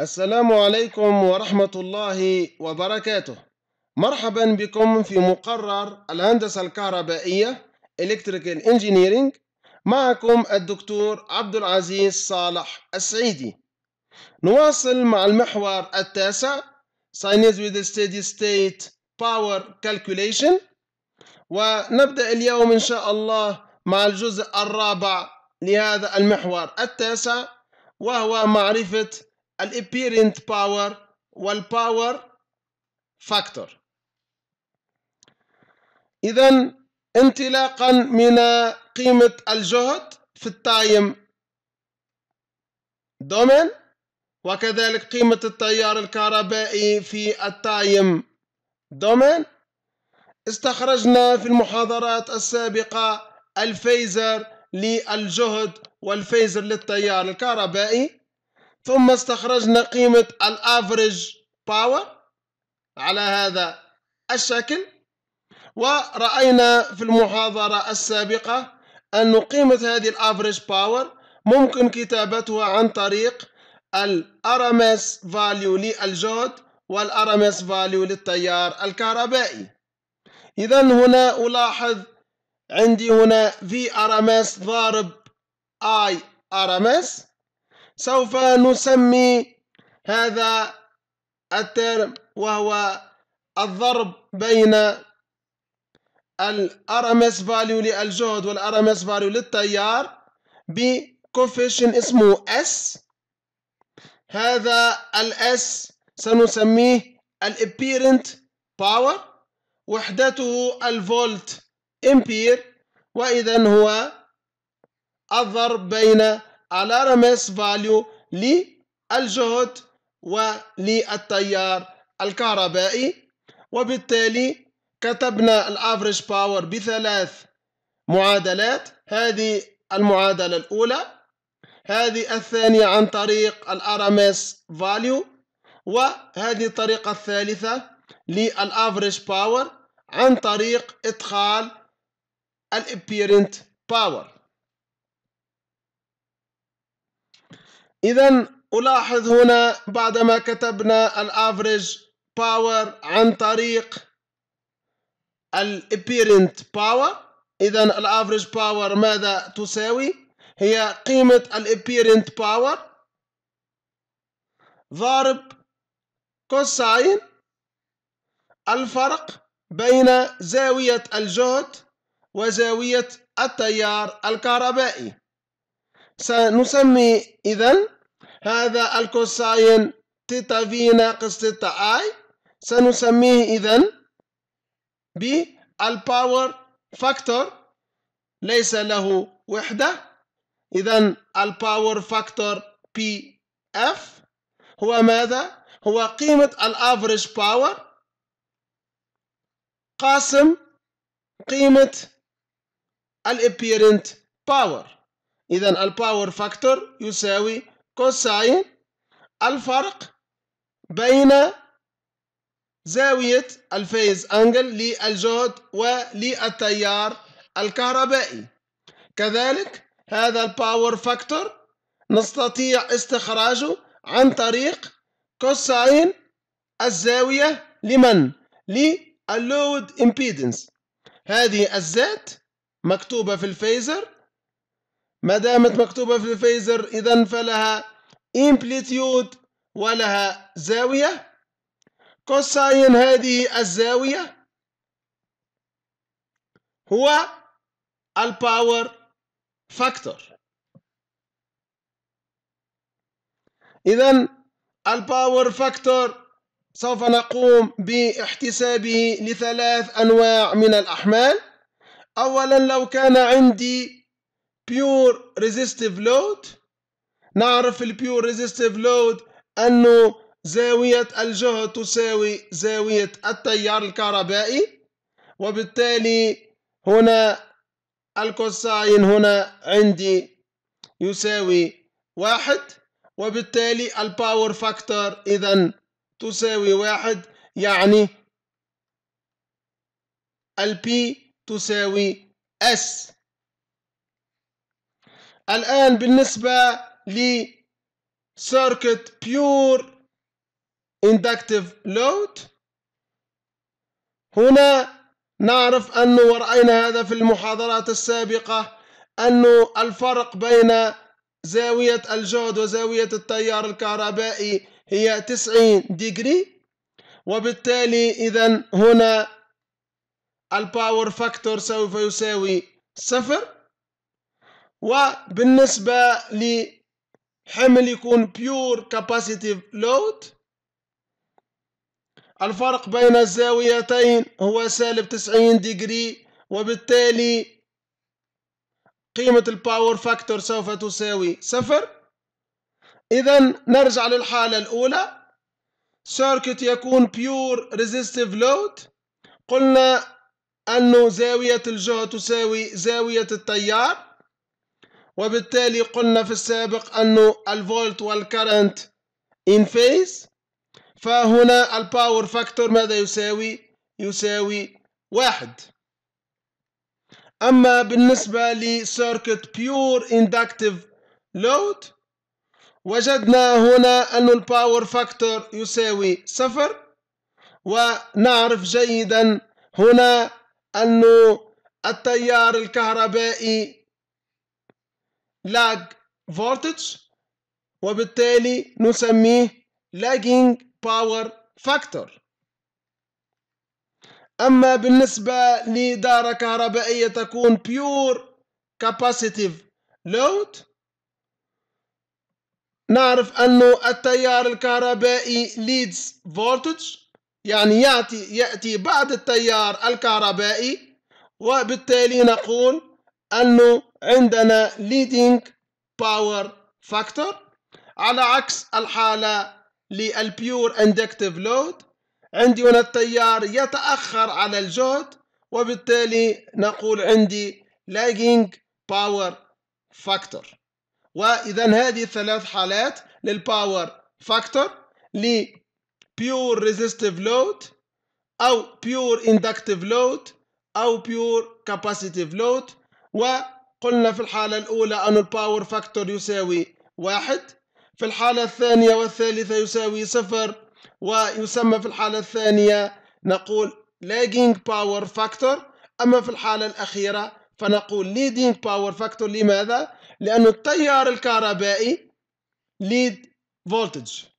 السلام عليكم ورحمة الله وبركاته مرحبا بكم في مقرر الهندسة الكهربائية Electrical Engineering معكم الدكتور عبد العزيز صالح السعيدي نواصل مع المحور التاسع Sinus with Steady State Power Calculation ونبدأ اليوم إن شاء الله مع الجزء الرابع لهذا المحور التاسع وهو معرفة الابيرنت باور والباور فاكتور إذا انطلاقا من قيمة الجهد في التايم دومين وكذلك قيمة التيار الكهربائي في التايم دومين استخرجنا في المحاضرات السابقة الفيزر للجهد والفيزر للتيار الكهربائي ثم استخرجنا قيمة الافريج باور على هذا الشكل ورأينا في المحاضرة السابقة أن قيمة هذه الافريج باور ممكن كتابتها عن طريق ال RMS value للجهد وال RMS value للتيار الكهربائي إذا هنا ألاحظ عندي هنا في RMS ضارب I RMS سوف نسمي هذا الترم وهو الضرب بين الـ RMS value للجهد والـ RMS value للتيار بكوفيشن اسمه S هذا الـ S سنسميه الابيرنت باور وحدته الفولت امبير واذا هو الضرب بين رمس فاليو للجهد وللتيار الكهربائي وبالتالي كتبنا الافريج باور بثلاث معادلات هذه المعادلة الأولى هذه الثانية عن طريق الارمس فاليو وهذه الطريقة الثالثة للافريج باور عن طريق إدخال الابيرنت باور إذا ألاحظ هنا بعدما كتبنا الافريج باور عن طريق الابيرنت باور إذا الافريج باور ماذا تساوي؟ هي قيمة الابيرنت باور ضارب كوساين الفرق بين زاوية الجهد وزاوية التيار الكهربائي سنسمي إذا هذا الكوساين تيتا في ناقص تيتا آي سنسميه إذا بالباور فاكتور ليس له وحدة إذا الباور فاكتور بي اف هو ماذا؟ هو قيمة الافرج باور قاسم قيمة الابيرنت باور إذا الباور فاكتور يساوي كوساين الفرق بين زاوية الفيز أنجل للجهد وللتيار الكهربائي كذلك هذا الباور فاكتور نستطيع استخراجه عن طريق كوساين الزاوية لمن؟ للود امبيدنس هذه الزات مكتوبة في الفيزر ما دامت مكتوبة في الفيزر إذا فلها امبليتيود ولها زاوية كوساين هذه الزاوية هو الباور فاكتور إذا الباور فاكتور سوف نقوم باحتسابه لثلاث أنواع من الأحمال أولا لو كان عندي بيور ريزيستيف لود نعرف البيور ريزيستيف لود انه زاوية الجهد تساوي زاوية التيار الكهربائي وبالتالي هنا الكوساين هنا عندي يساوي واحد وبالتالي الباور فاكتور إذا تساوي واحد يعني البي تساوي اس الآن بالنسبة لسيركت بيور inductive load هنا نعرف أنه ورأينا هذا في المحاضرات السابقة أنه الفرق بين زاوية الجهد وزاوية التيار الكهربائي هي 90 ديجري وبالتالي إذا هنا الباور فاكتور سوف يساوي صفر وبالنسبة لحمل يكون pure capacitive load الفرق بين الزاويتين هو سالب 90 ديجري وبالتالي قيمة الباور فاكتور سوف تساوي صفر إذا نرجع للحالة الأولى سيركت يكون بيور ريزيستيف لود قلنا أنه زاوية الجهة تساوي زاوية التيار وبالتالي قلنا في السابق أنه الفولت والكرنت in phase فهنا الباور فاكتور ماذا يساوي؟ يساوي واحد أما بالنسبة لسيركت بيور inductive لود وجدنا هنا أن الباور فاكتور يساوي صفر ونعرف جيدا هنا أن التيار الكهربائي lag فولتج وبالتالي نسميه lagging power factor أما بالنسبة لدارة كهربائية تكون pure capacitive load نعرف أنه التيار الكهربائي leads voltage يعني يأتي, يأتي بعد التيار الكهربائي وبالتالي نقول أنه عندنا leading power factor على عكس الحالة للبيور اندكتيف لود عندي هنا التيار يتأخر على الجهد وبالتالي نقول عندي lagging power factor وإذا هذه ثلاث حالات للباور فاكتور لبيور ريزيستيف لود أو بيور اندكتيف لود أو بيور كاباسيتيف لود و قلنا في الحالة الأولى أن الباور فاكتور يساوي واحد في الحالة الثانية والثالثة يساوي صفر ويسمى في الحالة الثانية نقول lagging power factor أما في الحالة الأخيرة فنقول leading power factor لماذا؟ لأن التيار الكهربائي lead voltage